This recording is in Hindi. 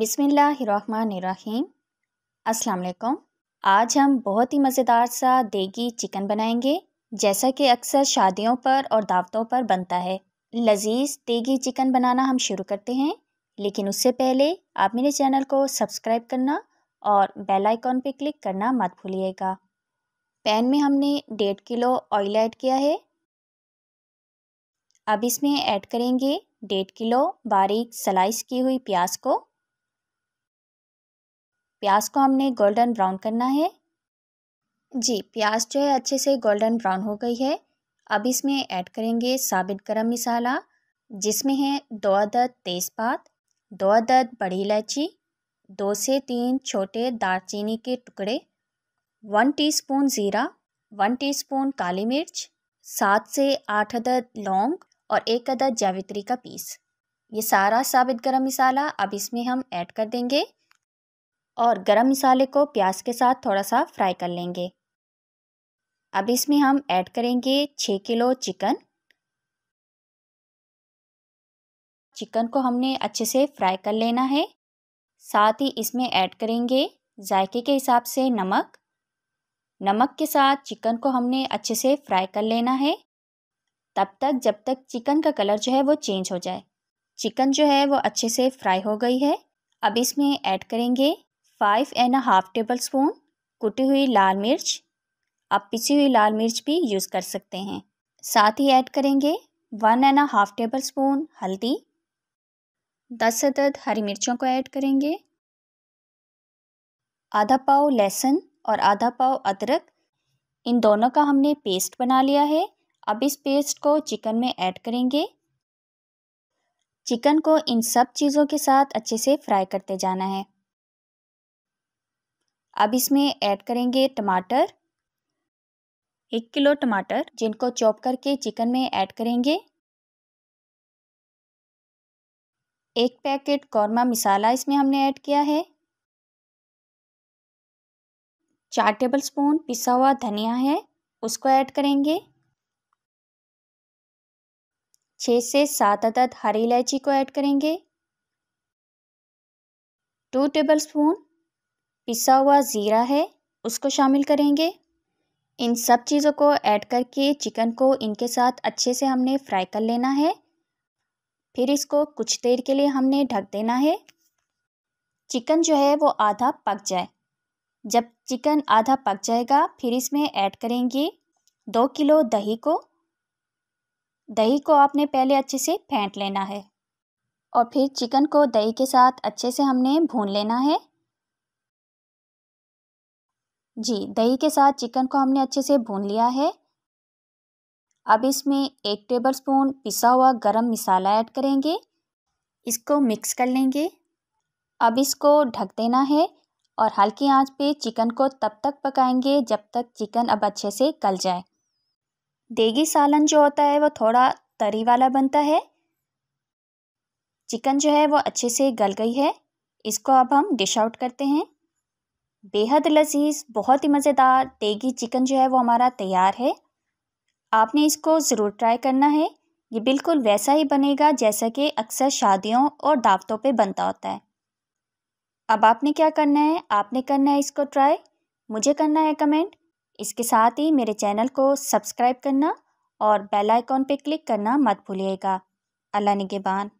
बिसमीम् अस्सलाम आज हम बहुत ही मज़ेदार सा देगी चिकन बनाएंगे जैसा कि अक्सर शादियों पर और दावतों पर बनता है लजीज देगी चिकन बनाना हम शुरू करते हैं लेकिन उससे पहले आप मेरे चैनल को सब्सक्राइब करना और बेल आइकॉन पर क्लिक करना मत भूलिएगा पैन में हमने डेढ़ किलो ऑयल ऐड किया है अब इसमें ऐड करेंगे डेढ़ किलो बारीक स्लाइस की हुई प्याज को प्याज को हमने गोल्डन ब्राउन करना है जी प्याज जो है अच्छे से गोल्डन ब्राउन हो गई है अब इसमें ऐड करेंगे साबित गरम मसाला जिसमें है दो अदद तेज़पात दो अदद बड़ी इलायची दो से तीन छोटे दालचीनी के टुकड़े वन टीस्पून ज़ीरा वन टीस्पून काली मिर्च सात से आठ अदद लौंग और एक अदद जावित्री का पीस ये सारा साबित गरम मसाला अब इसमें हम ऐड कर देंगे और गरम मसाले को प्याज के साथ थोड़ा सा फ्राई कर लेंगे अब इसमें हम ऐड करेंगे छः किलो चिकन चिकन को हमने अच्छे से फ्राई कर लेना है साथ ही इसमें ऐड करेंगे जायके के हिसाब से नमक नमक के साथ चिकन को हमने अच्छे से फ्राई कर लेना है तब तक जब तक चिकन का कलर जो है वो चेंज हो जाए चिकन जो है वो अच्छे से फ्राई हो गई है अब इसमें ऐड करेंगे five and half tablespoon कुटी हुई लाल मिर्च आप पिसी हुई लाल मिर्च भी यूज़ कर सकते हैं साथ ही ऐड करेंगे one and half tablespoon हल्दी दस अदद हरी मिर्चों को ऐड करेंगे आधा पाव लहसुन और आधा पाव अदरक इन दोनों का हमने पेस्ट बना लिया है अब इस पेस्ट को चिकन में ऐड करेंगे चिकन को इन सब चीज़ों के साथ अच्छे से फ्राई करते जाना है अब इसमें ऐड करेंगे टमाटर एक किलो टमाटर जिनको चॉप करके चिकन में ऐड करेंगे एक पैकेट कौरमा मसाला इसमें हमने ऐड किया है चार टेबल स्पून पिसा हुआ धनिया है उसको ऐड करेंगे छः से सात अदद हरी इलायची को ऐड करेंगे टू टेबल स्पून पिसा हुआ ज़ीरा है उसको शामिल करेंगे इन सब चीज़ों को ऐड करके चिकन को इनके साथ अच्छे से हमने फ्राई कर लेना है फिर इसको कुछ देर के लिए हमने ढक देना है चिकन जो है वो आधा पक जाए जब चिकन आधा पक जाएगा फिर इसमें ऐड करेंगे दो किलो दही को दही को आपने पहले अच्छे से फेंट लेना है और फिर चिकन को दही के साथ अच्छे से हमने भून लेना है जी दही के साथ चिकन को हमने अच्छे से भून लिया है अब इसमें एक टेबल स्पून पिसा हुआ गरम मसाला ऐड करेंगे इसको मिक्स कर लेंगे अब इसको ढक देना है और हल्की आंच पे चिकन को तब तक पकाएंगे जब तक चिकन अब अच्छे से गल जाए देगी सालन जो होता है वो थोड़ा तरी वाला बनता है चिकन जो है वो अच्छे से गल गई है इसको अब हम डिश आउट करते हैं बेहद लजीज बहुत ही मज़ेदार देगी चिकन जो है वो हमारा तैयार है आपने इसको ज़रूर ट्राई करना है ये बिल्कुल वैसा ही बनेगा जैसा कि अक्सर शादियों और दावतों पे बनता होता है अब आपने क्या करना है आपने करना है इसको ट्राई मुझे करना है कमेंट इसके साथ ही मेरे चैनल को सब्सक्राइब करना और बेल आइकॉन पे क्लिक करना मत भूलिएगा अल्लाह निगेबान